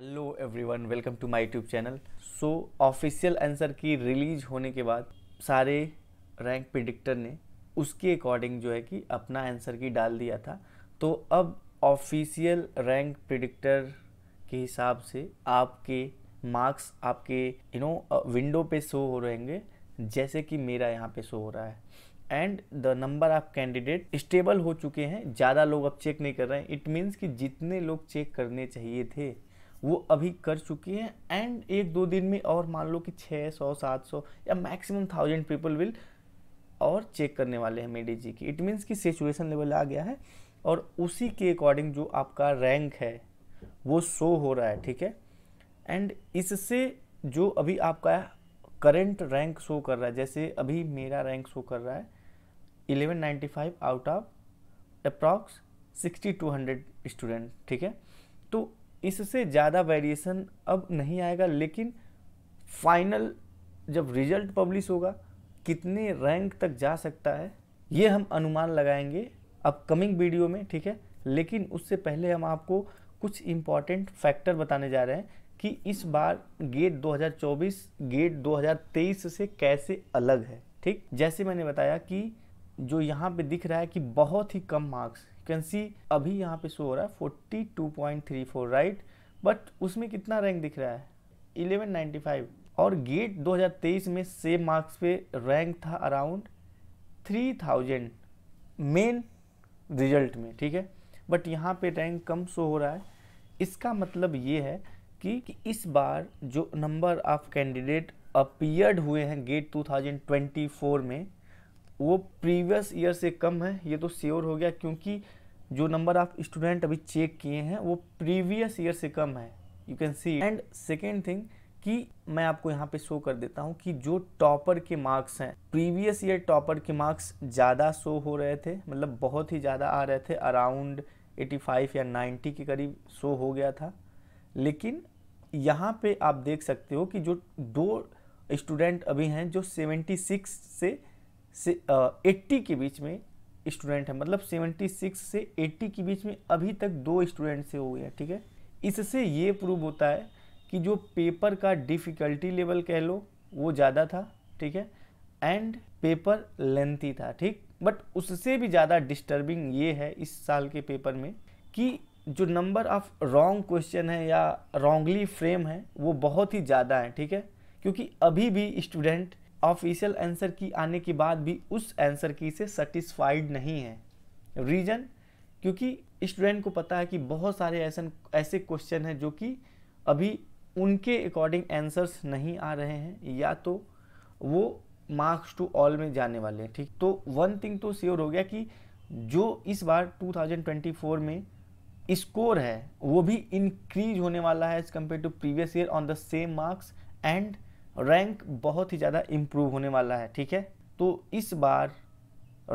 hello everyone welcome to my YouTube channel so official answer key release होने के बाद सारे रैंक प्रिडिक्टर ने उसके अकॉर्डिंग जो है कि अपना आंसर की डाल दिया था तो अब ऑफिशियल रैंक प्रिडिक्टर के हिसाब से आपके मार्क्स आपके यू नो विंडो पे शो हो रहेंगे जैसे कि मेरा यहाँ पे शो हो रहा है and the number of candidate stable हो चुके हैं ज़्यादा लोग अब चेक नहीं कर रहे हैं इट मीन्स कि जितने लोग चेक करने चाहिए थे वो अभी कर चुकी है एंड एक दो दिन में और मान लो कि छः सौ सात सौ या मैक्सिमम थाउजेंड पीपल विल और चेक करने वाले हैं मेडी जी की इट मीन्स कि सिचुएशन लेवल आ गया है और उसी के अकॉर्डिंग जो आपका रैंक है वो शो हो रहा है ठीक है एंड इससे जो अभी आपका करेंट रैंक शो कर रहा है जैसे अभी मेरा रैंक शो कर रहा है 1195 आउट ऑफ अप्रॉक्स 6200 स्टूडेंट ठीक है तो इससे ज़्यादा वेरिएशन अब नहीं आएगा लेकिन फाइनल जब रिजल्ट पब्लिश होगा कितने रैंक तक जा सकता है ये हम अनुमान लगाएंगे अपकमिंग वीडियो में ठीक है लेकिन उससे पहले हम आपको कुछ इम्पॉर्टेंट फैक्टर बताने जा रहे हैं कि इस बार गेट 2024 गेट 2023 से कैसे अलग है ठीक जैसे मैंने बताया कि जो यहाँ पे दिख रहा है कि बहुत ही कम मार्क्स कैन सी अभी यहाँ पे शो हो रहा है forty two point three four right but उसमें कितना रैंक दिख रहा है इलेवन नाइन्टी फाइव और गेट 2023 में सेम मार्क्स पे रैंक था अराउंड 3000 मेन रिजल्ट में ठीक है बट यहाँ पे रैंक कम शो हो रहा है इसका मतलब ये है कि, कि इस बार जो नंबर ऑफ कैंडिडेट अपियर्ड हुए हैं गेट 2024 में वो प्रीवियस ईयर से कम है ये तो श्योर हो गया क्योंकि जो नंबर ऑफ स्टूडेंट अभी चेक किए हैं वो प्रीवियस ईयर से कम है you can see and second thing कि मैं आपको यहाँ पे शो कर देता हूँ कि जो टॉपर के मार्क्स हैं प्रीवियस ईयर टॉपर के मार्क्स ज़्यादा शो हो रहे थे मतलब बहुत ही ज़्यादा आ रहे थे अराउंड 85 या 90 के करीब शो हो गया था लेकिन यहाँ पे आप देख सकते हो कि जो दो स्टूडेंट अभी हैं जो 76 से से एट्टी के बीच में स्टूडेंट है मतलब सेवेंटी सिक्स से एट्टी के बीच में अभी तक दो स्टूडेंट से हो गया ठीक है इससे ये प्रूव होता है कि जो पेपर का डिफ़िकल्टी लेवल कह लो वो ज़्यादा था ठीक है एंड पेपर लेंथी था ठीक बट उससे भी ज़्यादा डिस्टर्बिंग ये है इस साल के पेपर में कि जो नंबर ऑफ रॉन्ग क्वेश्चन है या रॉन्गली फ्रेम है वो बहुत ही ज़्यादा है ठीक है क्योंकि अभी भी स्टूडेंट ऑफिशियल आंसर की आने के बाद भी उस आंसर की से सेटिस्फाइड नहीं है रीजन क्योंकि स्टूडेंट को पता है कि बहुत सारे ऐसे ऐसे क्वेश्चन हैं जो कि अभी उनके अकॉर्डिंग आंसर्स नहीं आ रहे हैं या तो वो मार्क्स टू ऑल में जाने वाले हैं ठीक तो वन थिंग तो श्योर हो गया कि जो इस बार 2024 में स्कोर है वो भी इंक्रीज होने वाला है as compare to previous year on the same marks and rank बहुत ही ज़्यादा इम्प्रूव होने वाला है ठीक है तो इस बार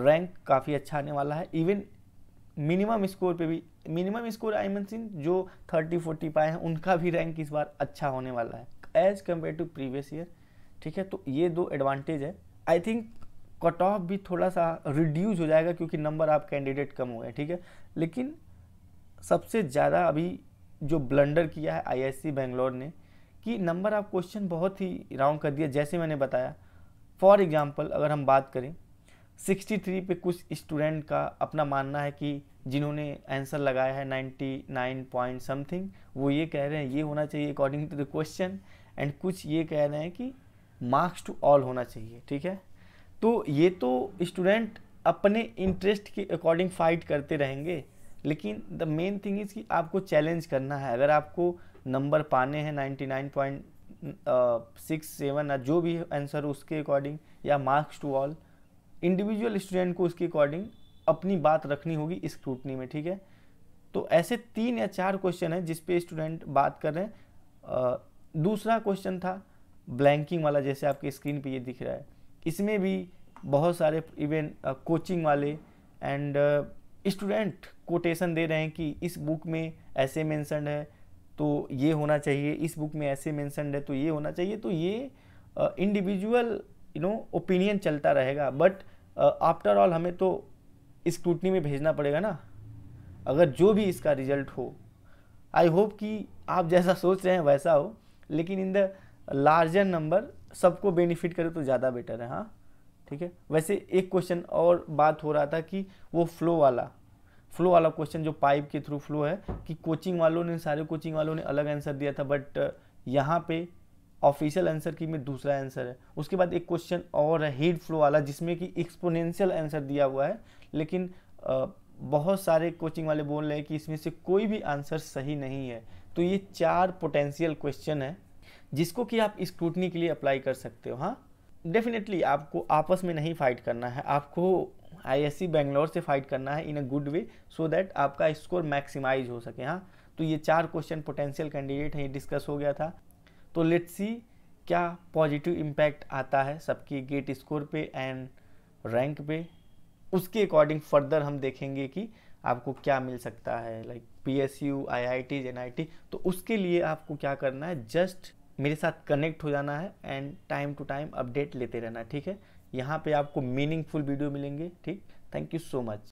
रैंक काफ़ी अच्छा आने वाला है इवन मिनिमम स्कोर पे भी मिनिमम स्कोर आई मीन जो थर्टी फोर्टी पाए हैं उनका भी रैंक इस बार अच्छा होने वाला है as compare to previous year ठीक है तो ये दो एडवांटेज है आई थिंक कट ऑफ भी थोड़ा सा रिड्यूज हो जाएगा क्योंकि नंबर आप कैंडिडेट कम हुए हैं ठीक है लेकिन सबसे ज़्यादा अभी जो ब्लंडर किया है सी बेंगलोर ने कि नंबर ऑफ क्वेश्चन बहुत ही राउंड कर दिया जैसे मैंने बताया फॉर एग्ज़ाम्पल अगर हम बात करें 63 पे कुछ स्टूडेंट का अपना मानना है कि जिन्होंने आंसर लगाया है 99 पॉइंट समथिंग वो ये कह रहे हैं ये होना चाहिए according to the question and कुछ ये कह रहे हैं कि मार्क्स टू ऑल होना चाहिए ठीक है तो ये तो स्टूडेंट अपने इंटरेस्ट के अकॉर्डिंग फाइट करते रहेंगे लेकिन द मेन थिंग इज़ कि आपको चैलेंज करना है अगर आपको नंबर पाने हैं ninety nine point six seven या जो भी आंसर उसके अकॉर्डिंग या marks to all individual student को उसके अकॉर्डिंग अपनी बात रखनी होगी स्क्रूटनी में ठीक है तो ऐसे तीन या चार क्वेश्चन हैं जिसपे स्टूडेंट बात कर रहे हैं दूसरा क्वेश्चन था ब्लैंकिंग वाला जैसे आपके स्क्रीन पे ये दिख रहा है इसमें भी बहुत सारे इवेंट कोचिंग वाले एंड स्टूडेंट कोटेशन दे रहे हैं कि इस बुक में ऐसे मैंसनड है तो ये होना चाहिए इस बुक में ऐसे मैंसनड है तो ये होना चाहिए तो ये इंडिविजुअल यू नो ओपिनियन चलता रहेगा बट आफ्टर ऑल हमें तो स्क्रूटनी में भेजना पड़ेगा ना अगर जो भी इसका रिजल्ट हो आई होप कि आप जैसा सोच रहे हैं वैसा हो लेकिन इन द लार्जर नंबर सबको बेनिफिट करे तो ज़्यादा बेटर है हाँ ठीक है वैसे एक क्वेश्चन और बात हो रहा था कि वो फ्लो वाला फ्लो वाला क्वेश्चन जो पाइप के थ्रू फ्लो है कि कोचिंग वालों ने सारे कोचिंग वालों ने अलग आंसर दिया था बट यहाँ पे ऑफिशियल आंसर की में दूसरा आंसर है उसके बाद एक क्वेश्चन और है हीट फ्लो वाला जिसमें कि एक्सपोनेंशियल आंसर दिया हुआ है लेकिन बहुत सारे कोचिंग वाले बोल रहे हैं कि इसमें से कोई भी आंसर सही नहीं है तो ये चार पोटेंशियल क्वेश्चन है जिसको कि आप स्क्रूटनी के लिए अप्लाई कर सकते हो हाँ डेफिनेटली आपको आपस में नहीं फाइट करना है आपको आईएससी बेंगलोर से फाइट करना है in a good way so that आपका स्कोर मैक्सिमाइज हो सके हाँ तो ये चार क्वेश्चन पोटेंशियल कैंडिडेट हैं ये डिस्कस हो गया था तो लेट्स सी क्या पॉजिटिव इम्पैक्ट आता है सबकी गेट स्कोर पे एंड रैंक पे उसके अकॉर्डिंग फर्दर हम देखेंगे कि आपको क्या मिल सकता है like P S U I I T N I T तो उसके लिए आपको क्या करना है जस्ट मेरे साथ कनेक्ट हो जाना है and time to time update लेते रहना ठीक है यहाँ पे आपको मीनिंगफुल वीडियो मिलेंगे ठीक थैंक यू सो मच